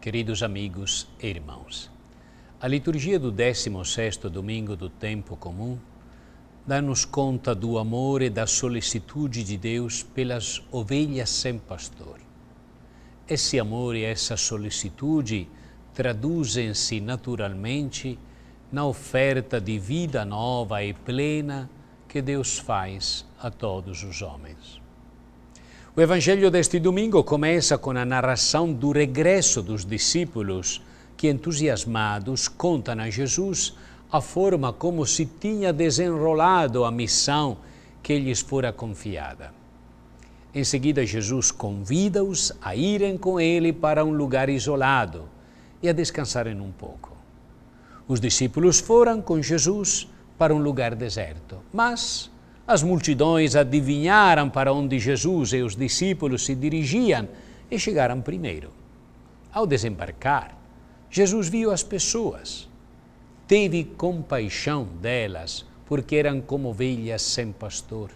Queridos amigos e irmãos, a liturgia do 16º domingo do tempo comum dá-nos conta do amor e da solicitude de Deus pelas ovelhas sem pastor. Esse amor e essa solicitude traduzem-se naturalmente na oferta de vida nova e plena que Deus faz a todos os homens. O Evangelho deste domingo começa com a narração do regresso dos discípulos, que entusiasmados contam a Jesus a forma como se tinha desenrolado a missão que lhes fora confiada. Em seguida, Jesus convida-os a irem com ele para um lugar isolado e a descansarem um pouco. Os discípulos foram com Jesus para um lugar deserto, mas as multidões adivinharam para onde Jesus e os discípulos se dirigiam e chegaram primeiro. Ao desembarcar, Jesus viu as pessoas. Teve compaixão delas, porque eram como ovelhas sem pastor,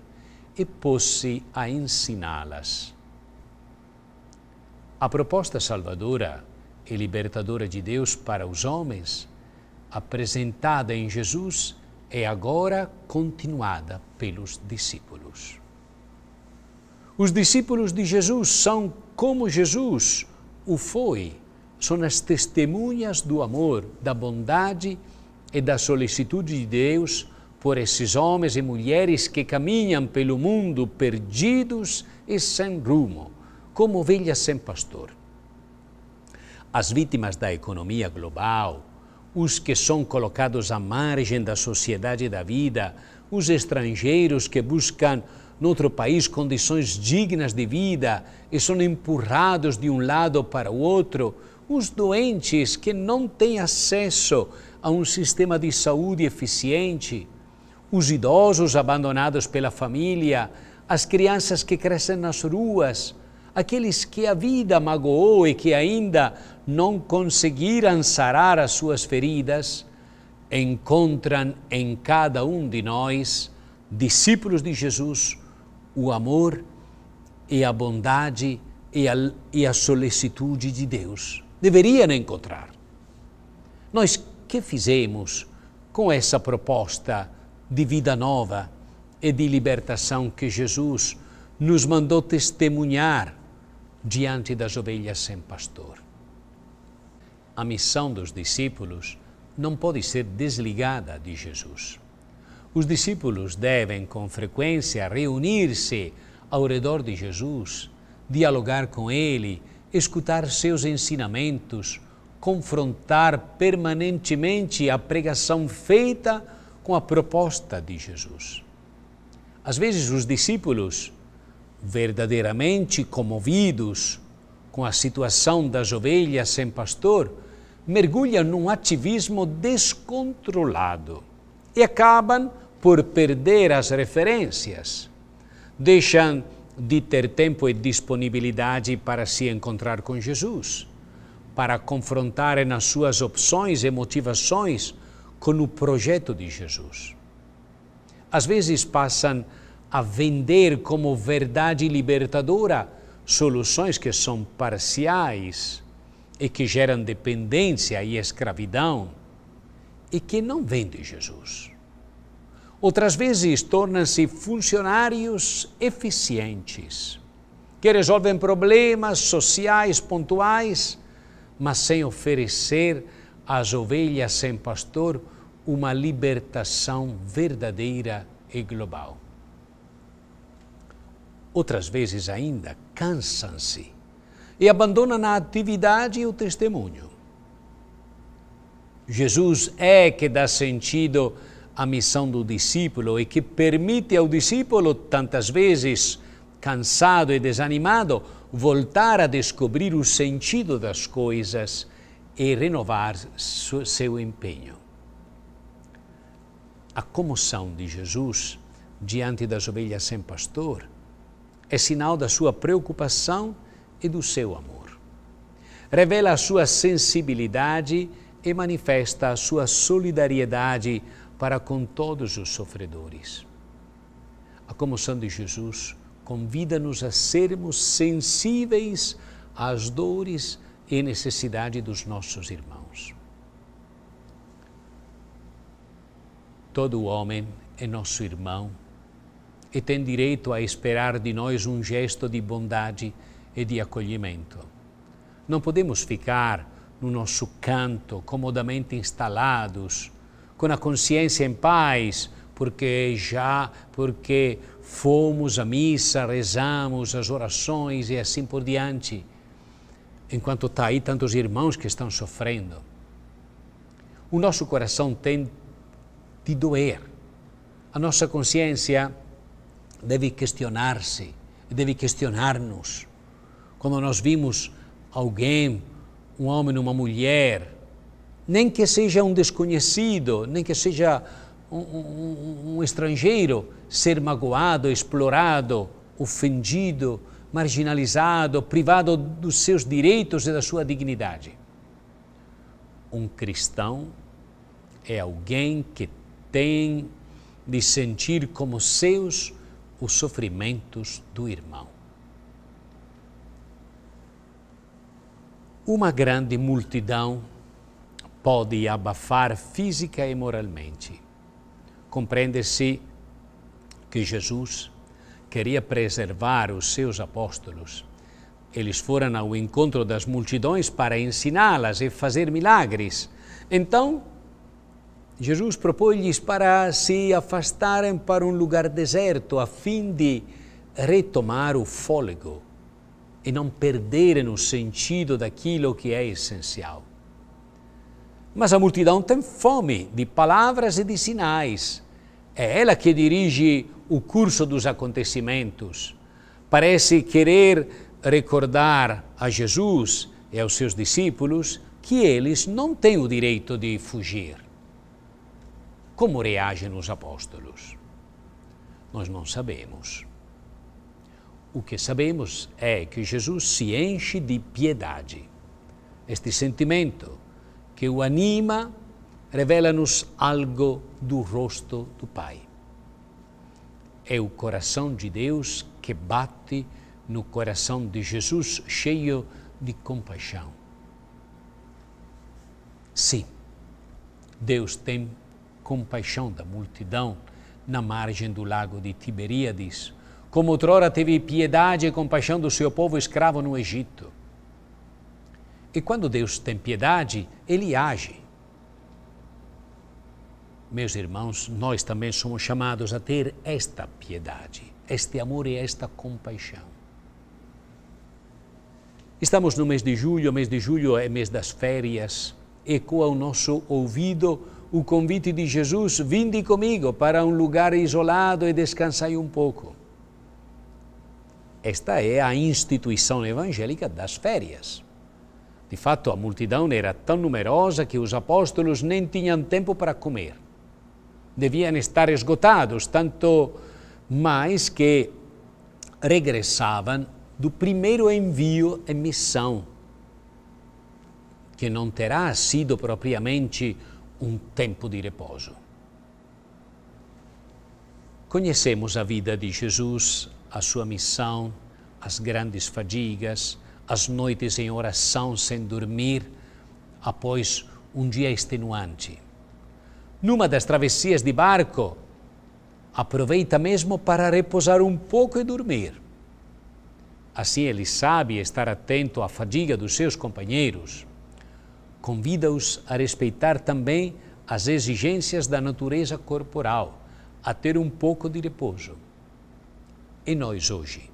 e pôs-se a ensiná-las. A proposta salvadora e libertadora de Deus para os homens, apresentada em Jesus, é agora continuada pelos discípulos. Os discípulos de Jesus são como Jesus o foi, são as testemunhas do amor, da bondade e da solicitude de Deus por esses homens e mulheres que caminham pelo mundo perdidos e sem rumo, como ovelhas sem pastor. As vítimas da economia global, os que são colocados à margem da sociedade e da vida, os estrangeiros que buscam noutro país condições dignas de vida e são empurrados de um lado para o outro, os doentes que não têm acesso a um sistema de saúde eficiente, os idosos abandonados pela família, as crianças que crescem nas ruas, aqueles que a vida magoou e que ainda não conseguiram sarar as suas feridas, encontram em cada um de nós, discípulos de Jesus, o amor e a bondade e a, e a solicitude de Deus. Deveriam encontrar. Nós que fizemos com essa proposta de vida nova e de libertação que Jesus nos mandou testemunhar diante das ovelhas sem pastor. A missão dos discípulos não pode ser desligada de Jesus. Os discípulos devem, com frequência, reunir-se ao redor de Jesus, dialogar com ele, escutar seus ensinamentos, confrontar permanentemente a pregação feita com a proposta de Jesus. Às vezes, os discípulos verdadeiramente comovidos com a situação das ovelhas sem pastor, mergulham num ativismo descontrolado e acabam por perder as referências. Deixam de ter tempo e disponibilidade para se encontrar com Jesus, para confrontarem as suas opções e motivações com o projeto de Jesus. Às vezes passam a vender como verdade libertadora soluções que são parciais e que geram dependência e escravidão e que não vêm de Jesus. Outras vezes tornam-se funcionários eficientes, que resolvem problemas sociais pontuais, mas sem oferecer às ovelhas sem pastor uma libertação verdadeira e global. Outras vezes ainda cansam-se e abandonam a atividade e o testemunho. Jesus é que dá sentido à missão do discípulo e que permite ao discípulo, tantas vezes cansado e desanimado, voltar a descobrir o sentido das coisas e renovar seu empenho. A comoção de Jesus diante das ovelhas sem pastor é sinal da sua preocupação e do seu amor. Revela a sua sensibilidade e manifesta a sua solidariedade para com todos os sofredores. A comoção de Jesus convida-nos a sermos sensíveis às dores e necessidade dos nossos irmãos. Todo homem é nosso irmão e tem direito a esperar de nós um gesto de bondade e de acolhimento. Não podemos ficar no nosso canto, comodamente instalados, com a consciência em paz, porque já, porque fomos à missa, rezamos as orações e assim por diante, enquanto está aí tantos irmãos que estão sofrendo. O nosso coração tem de doer, a nossa consciência deve questionar-se, deve questionar-nos. Quando nós vimos alguém, um homem, uma mulher, nem que seja um desconhecido, nem que seja um, um, um estrangeiro, ser magoado, explorado, ofendido, marginalizado, privado dos seus direitos e da sua dignidade. Um cristão é alguém que tem de sentir como seus os sofrimentos do irmão. Uma grande multidão pode abafar física e moralmente. Compreende-se que Jesus queria preservar os seus apóstolos. Eles foram ao encontro das multidões para ensiná-las e fazer milagres. Então, Jesus propõe-lhes para se afastarem para um lugar deserto, a fim de retomar o fôlego e não perderem o sentido daquilo que é essencial. Mas a multidão tem fome de palavras e de sinais. É ela que dirige o curso dos acontecimentos. Parece querer recordar a Jesus e aos seus discípulos que eles não têm o direito de fugir. Como reagem os apóstolos? Nós não sabemos. O que sabemos é que Jesus se enche de piedade. Este sentimento que o anima revela-nos algo do rosto do Pai. É o coração de Deus que bate no coração de Jesus, cheio de compaixão. Sim, Deus tem compaixão da multidão na margem do lago de Tiberíades, como outrora teve piedade e compaixão do seu povo escravo no Egito. E quando Deus tem piedade, ele age. Meus irmãos, nós também somos chamados a ter esta piedade, este amor e esta compaixão. Estamos no mês de julho, o mês de julho é mês das férias. Ecoa o nosso ouvido o convite de Jesus: vinde comigo para um lugar isolado e descansai um pouco. Esta é a instituição evangélica das férias. De fato, a multidão era tão numerosa que os apóstolos nem tinham tempo para comer. Deviam estar esgotados, tanto mais que regressavam do primeiro envio em missão, que não terá sido propriamente um tempo de repouso. Conhecemos a vida de Jesus, a sua missão, as grandes fadigas, as noites em oração sem dormir, após um dia extenuante. Numa das travessias de barco, aproveita mesmo para repousar um pouco e dormir. Assim ele sabe estar atento à fadiga dos seus companheiros. Convida-os a respeitar também as exigências da natureza corporal, a ter um pouco de repouso. E nós hoje?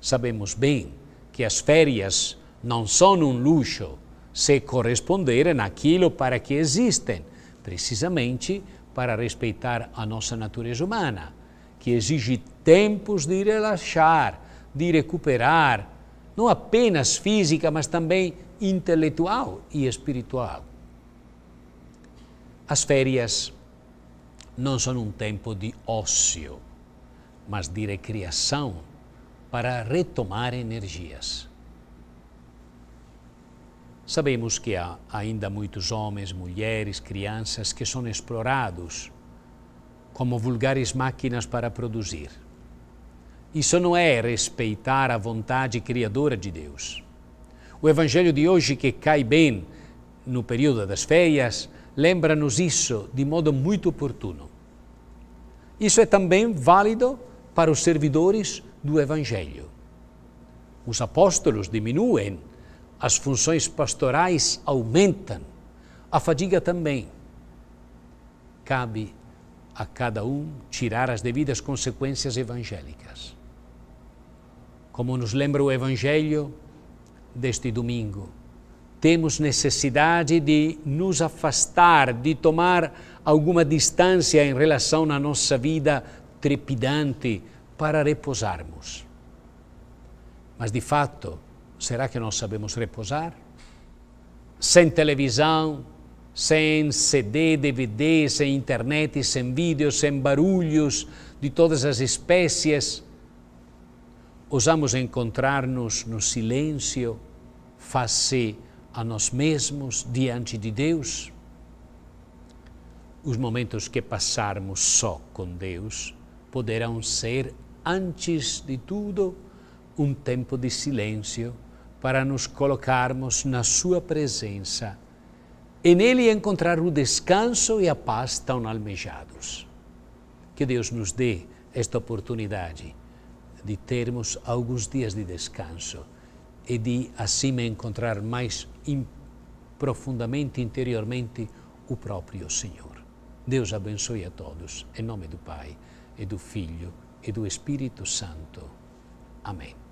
Sabemos bem que as férias não são um luxo se corresponderem àquilo para que existem, precisamente para respeitar a nossa natureza humana, que exige tempos de relaxar, de recuperar, não apenas física, mas também intelectual e espiritual. As férias não são um tempo de ócio, mas de recreação para retomar energias. Sabemos que há ainda muitos homens, mulheres, crianças que são explorados como vulgares máquinas para produzir. Isso não é respeitar a vontade criadora de Deus. O Evangelho de hoje, que cai bem no período das férias, lembra-nos isso de modo muito oportuno. Isso é também válido para os servidores do Evangelho. Os apóstolos diminuem, as funções pastorais aumentam, a fadiga também. Cabe a cada um tirar as devidas consequências evangélicas. Como nos lembra o Evangelho, deste domingo. Temos necessidade de nos afastar, de tomar alguma distância em relação à nossa vida trepidante para repousarmos. Mas de fato, será que nós sabemos repousar? Sem televisão, sem CD, DVD, sem internet, sem vídeos, sem barulhos de todas as espécies, Ousamos encontrar-nos no silêncio face a nós mesmos diante de Deus. Os momentos que passarmos só com Deus poderão ser, antes de tudo, um tempo de silêncio para nos colocarmos na Sua presença e nele encontrar o descanso e a paz tão almejados. Que Deus nos dê esta oportunidade de termos alguns dias de descanso e de assim me encontrar mais in, profundamente, interiormente, o próprio Senhor. Deus abençoe a todos, em nome do Pai, e do Filho e do Espírito Santo. Amém.